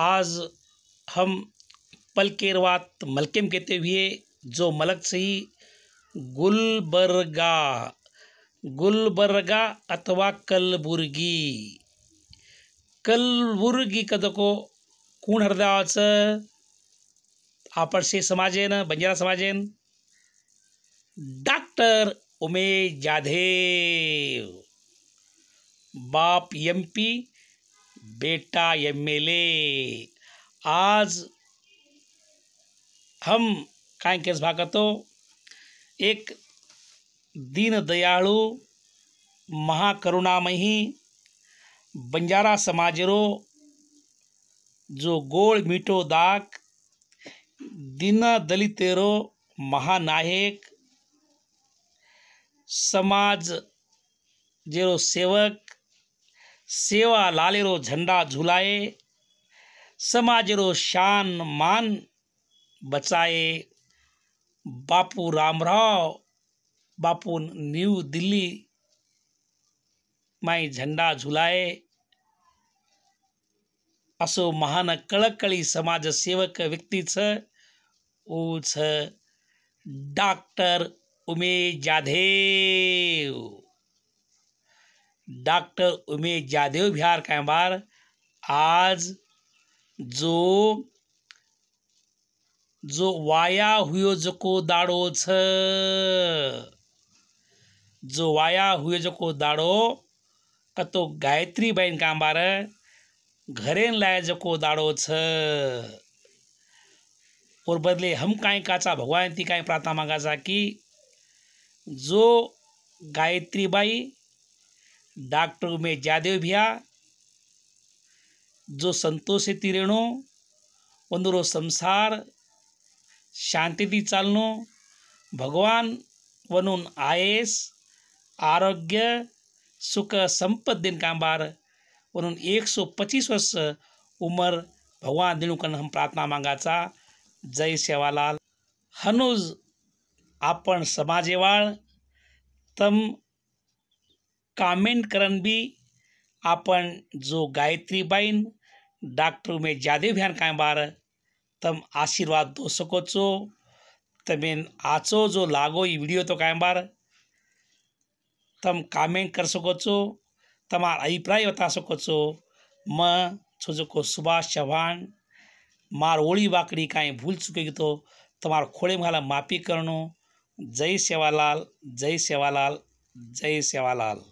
आज हम पलकेरवात मलकम कहते हुए जो मलक से ही गुलबरगा गुलबर्गा अथवा कलबुर्गी कलबुर्गी कदको कोण हरदावाचं आपडसे समाजेन बंजारा समाजेन डॉक्टर उमेश जाधेव बाप एम पी बेटा एम एल ए आज हम काय केस भागतो एक दीन दयालु महाकरुणामयी बंजारा समाजरो जो गोल मीठो दाग दीन दलितेरो महानायक समाज जेरो सेवक સેવા લાલેરો ઝંડા ઝુલાએ સમાજરો શાન માન બચાએ બાપુ રામરાવ બાપુ न्यू दिल्ली माई झंडा झुलाए असो महान કળકળી સમાજ સેવક વ્યક્તિ છે ઓ છે ડોક્ટર ઉમેશ જાધેવ डॉक्टर उमेश जादेव बिहार कैम्बार आज जो जो वाया हुयो जेको दाड़ो छ जो वाया हुयो जेको दाड़ो कतो गायत्री बहन बार घरेन लाए जेको दाड़ो छ और बदले हम कहीं काचा भगवान ती काई प्रार्थना मांगा जा कि जो गायत्री बाई डॉक्टर उमेश जादेव भैया जो संतोषे तिरेणो ಒಂದೂರು संसार शांतिती चालनो भगवान वनून आयस आरोग्य सुख संपत दिन कांबार वनून एक सौ पच्चीस वर्ष उमर भगवान दिनुकन हम प्रार्थना मांगाचा जय सेवालाल हनुज आपण समाजेवाळ तम कामेंट करन भी आपण जो गायत्री गायत्रीबाईन डॉक्टर में जादे ध्यान काय बार तम आशीर्वाद दो सको छो तमें आचो जो लागो ये वीडियो तो काय बार तम कामेंट कर सको चो तमार अभिप्राय बता सको छो मैं छोजो सुभाष चौहान मार ओली बाकड़ी काई भूल चुकेगी तो तुम्हारा खोड़े में माफी करनो जय सेवालाल जय सेवालाल जय सेवालाल